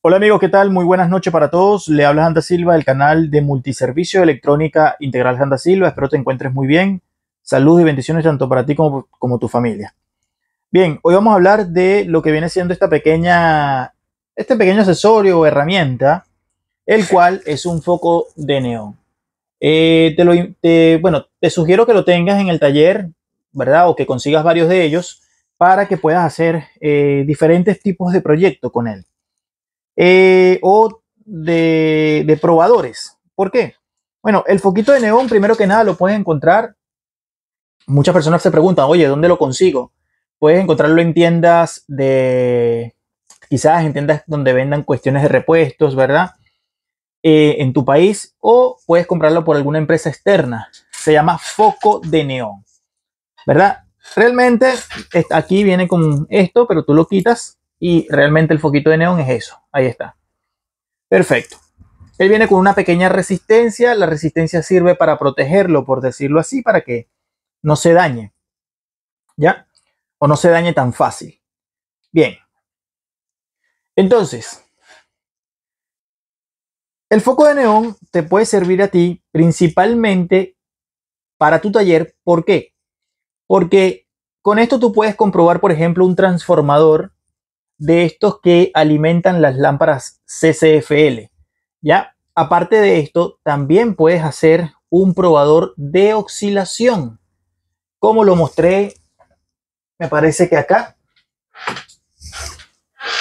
Hola amigos, ¿qué tal? Muy buenas noches para todos. Le habla Janda Silva del canal de Multiservicio Electrónica Integral Janda Silva. Espero te encuentres muy bien. Saludos y bendiciones tanto para ti como, tu familia. Bien, hoy vamos a hablar de lo que viene siendo esta pequeña, este pequeño accesorio o herramienta, el cual es un foco de neón. Eh, te bueno, te sugiero que lo tengas en el taller, ¿verdad? O que consigas varios de ellos para que puedas hacer eh, diferentes tipos de proyectos con él. Eh, o de, probadores. ¿Por qué? Bueno, el foquito de neón, primero que nada, lo puedes encontrar. Muchas personas se preguntan, oye, ¿dónde lo consigo? Puedes encontrarlo en tiendas de, quizás en tiendas donde vendan cuestiones de repuestos, ¿verdad? Eh, en tu país o puedes comprarlo por alguna empresa externa. Se llama foco de neón, ¿verdad? Realmente aquí viene con esto, pero tú lo quitas y realmente el foquito de neón es eso. Ahí está. Perfecto. Él viene con una pequeña resistencia. La resistencia sirve para protegerlo, por decirlo así, para que no se dañe. ¿Ya? O no se dañe tan fácil. Bien. Entonces, el foco de neón te puede servir a ti principalmente para tu taller. ¿Por qué? Porque con esto tú puedes comprobar, por ejemplo, un transformador de estos que alimentan las lámparas CCFL. ¿ya? Aparte de esto, también puedes hacer un probador de oscilación. Como lo mostré, me parece que acá,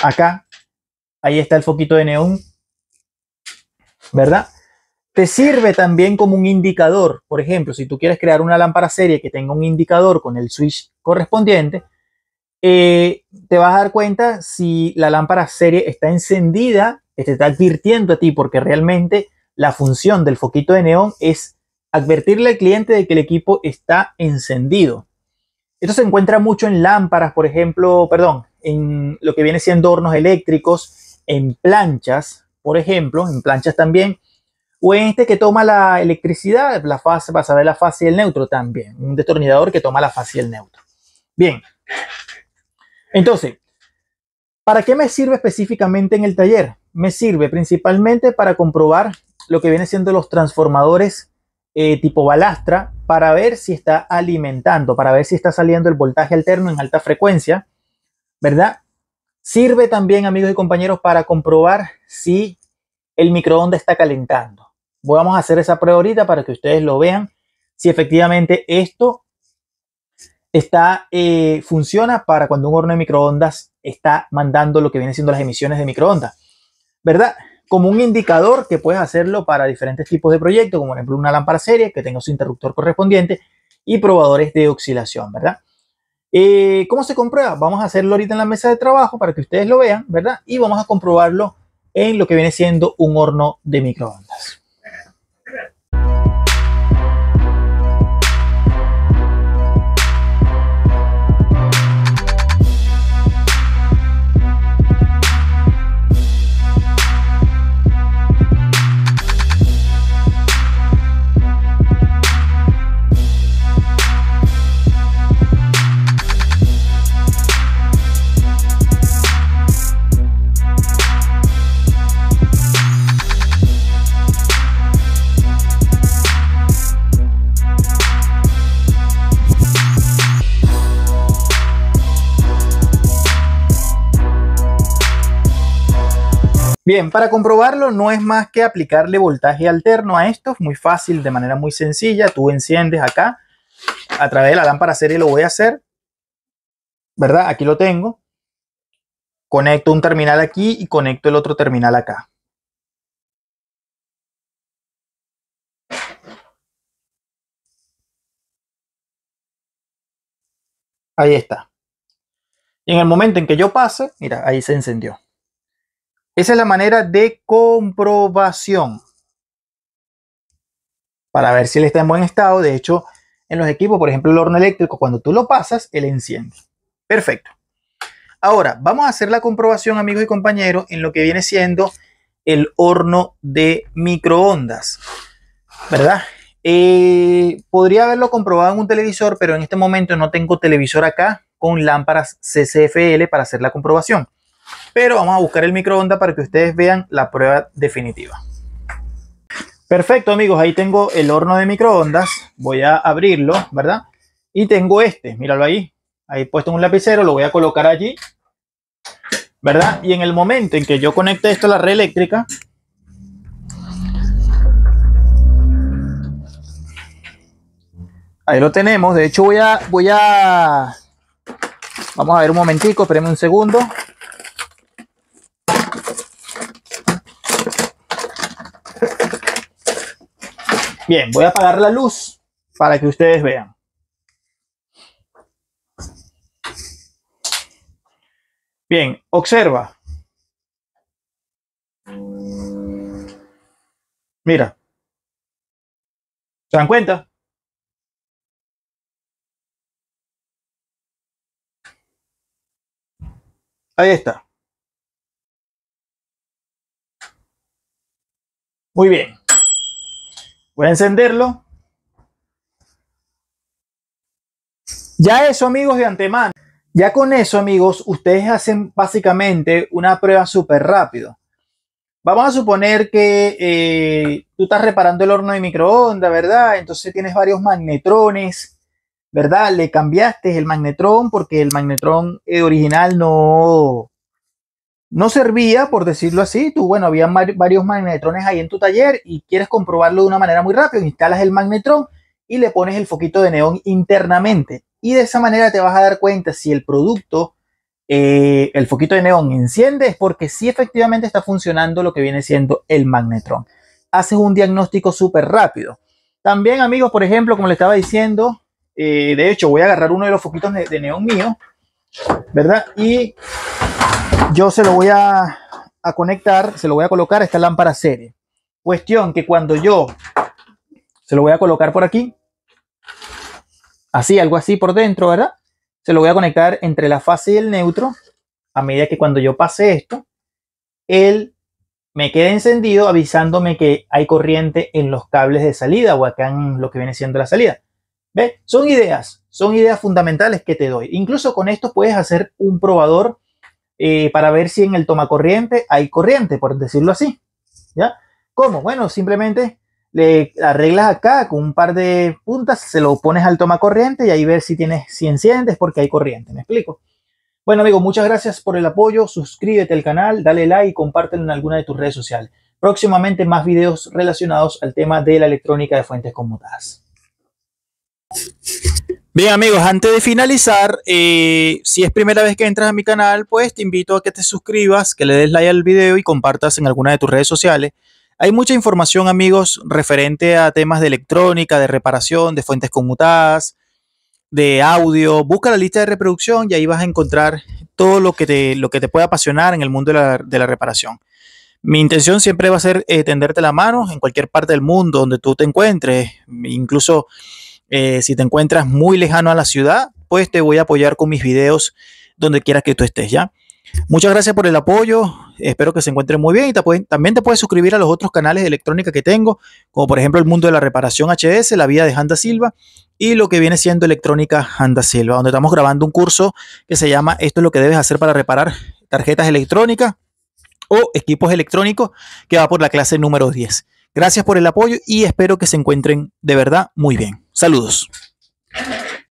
acá, ahí está el foquito de neón, ¿verdad? Te sirve también como un indicador. Por ejemplo, si tú quieres crear una lámpara serie que tenga un indicador con el switch correspondiente, eh, te vas a dar cuenta si la lámpara serie está encendida, te está advirtiendo a ti, porque realmente la función del foquito de neón es advertirle al cliente de que el equipo está encendido. Esto se encuentra mucho en lámparas, por ejemplo, perdón, en lo que viene siendo hornos eléctricos, en planchas, por ejemplo, en planchas también, o en este que toma la electricidad, la fase, a ver la fase y el neutro también, un destornillador que toma la fase y el neutro. Bien, entonces, ¿para qué me sirve específicamente en el taller? Me sirve principalmente para comprobar lo que viene siendo los transformadores eh, tipo balastra para ver si está alimentando, para ver si está saliendo el voltaje alterno en alta frecuencia, ¿verdad? Sirve también, amigos y compañeros, para comprobar si el microondas está calentando. Vamos a hacer esa prueba ahorita para que ustedes lo vean, si efectivamente esto está, eh, funciona para cuando un horno de microondas está mandando lo que viene siendo las emisiones de microondas, ¿verdad? Como un indicador que puedes hacerlo para diferentes tipos de proyectos, como por ejemplo una lámpara seria que tenga su interruptor correspondiente y probadores de oscilación, ¿verdad? Eh, ¿Cómo se comprueba? Vamos a hacerlo ahorita en la mesa de trabajo para que ustedes lo vean, ¿verdad? Y vamos a comprobarlo en lo que viene siendo un horno de microondas. Bien, para comprobarlo no es más que aplicarle voltaje alterno a esto, es muy fácil, de manera muy sencilla, tú enciendes acá, a través de la lámpara serie lo voy a hacer, ¿verdad? Aquí lo tengo, conecto un terminal aquí y conecto el otro terminal acá. Ahí está. Y en el momento en que yo pase, mira, ahí se encendió. Esa es la manera de comprobación para ver si él está en buen estado. De hecho, en los equipos, por ejemplo, el horno eléctrico, cuando tú lo pasas, él enciende. Perfecto. Ahora, vamos a hacer la comprobación, amigos y compañeros, en lo que viene siendo el horno de microondas. ¿Verdad? Eh, podría haberlo comprobado en un televisor, pero en este momento no tengo televisor acá con lámparas CCFL para hacer la comprobación. Pero vamos a buscar el microondas para que ustedes vean la prueba definitiva. Perfecto amigos, ahí tengo el horno de microondas. Voy a abrirlo, ¿verdad? Y tengo este, míralo ahí. Ahí puesto un lapicero, lo voy a colocar allí. ¿Verdad? Y en el momento en que yo conecte esto a la red eléctrica, Ahí lo tenemos. De hecho, voy a, voy a, vamos a ver un momentico, espérenme un segundo. Bien, voy a apagar la luz para que ustedes vean. Bien, observa. Mira. ¿Se dan cuenta? Ahí está. Muy bien. Voy a encenderlo. Ya eso, amigos, de antemano. Ya con eso, amigos, ustedes hacen básicamente una prueba súper rápido. Vamos a suponer que eh, tú estás reparando el horno de microondas, ¿verdad? Entonces tienes varios magnetrones, ¿verdad? Le cambiaste el magnetrón porque el magnetrón eh, original no, no servía, por decirlo así. Tú, bueno, había varios magnetrones ahí en tu taller y quieres comprobarlo de una manera muy rápida. Instalas el magnetrón y le pones el foquito de neón internamente. Y de esa manera te vas a dar cuenta si el producto, eh, el foquito de neón enciende, es porque sí efectivamente está funcionando lo que viene siendo el magnetrón. Haces un diagnóstico súper rápido. También, amigos, por ejemplo, como le estaba diciendo, eh, de hecho, voy a agarrar uno de los foquitos de neón mío, ¿verdad? Y yo se lo voy a, conectar, se lo voy a colocar a esta lámpara serie. Cuestión que cuando yo se lo voy a colocar por aquí, así, algo así por dentro, ¿verdad? Se lo voy a conectar entre la fase y el neutro. A medida que cuando yo pase esto, él me queda encendido avisándome que hay corriente en los cables de salida o acá en lo que viene siendo la salida. ¿Ves? Son ideas, son ideas fundamentales que te doy. Incluso con esto puedes hacer un probador eh, para ver si en el tomacorriente hay corriente, por decirlo así. ¿Ya? ¿Cómo? Bueno, simplemente le arreglas acá con un par de puntas, se lo pones al tomacorriente y ahí ves si tienes, si enciendes porque hay corriente. ¿Me explico? Bueno, amigo, muchas gracias por el apoyo. Suscríbete al canal, dale like y compártelo en alguna de tus redes sociales. Próximamente más videos relacionados al tema de la electrónica de fuentes conmutadas. Bien amigos, antes de finalizar, eh, si es primera vez que entras a mi canal, pues te invito a que te suscribas, que le des like al video y compartas en alguna de tus redes sociales. Hay mucha información amigos referente a temas de electrónica, de reparación, de fuentes conmutadas, de audio. Busca la lista de reproducción y ahí vas a encontrar todo lo que te, lo que te puede apasionar en el mundo de la, reparación. Mi intención siempre va a ser eh, tenderte la mano en cualquier parte del mundo donde tú te encuentres, incluso eh, si te encuentras muy lejano a la ciudad, pues te voy a apoyar con mis videos donde quieras que tú estés, ¿ya? Muchas gracias por el apoyo, espero que se encuentren muy bien y también te puedes suscribir a los otros canales de electrónica que tengo, como por ejemplo el mundo de la reparación HS, la vida de Handa Silva y lo que viene siendo electrónica Handa Silva, donde estamos grabando un curso que se llama Esto es lo que debes hacer para reparar tarjetas electrónicas o equipos electrónicos, que va por la clase número 10. Gracias por el apoyo y espero que se encuentren de verdad muy bien. Saludos.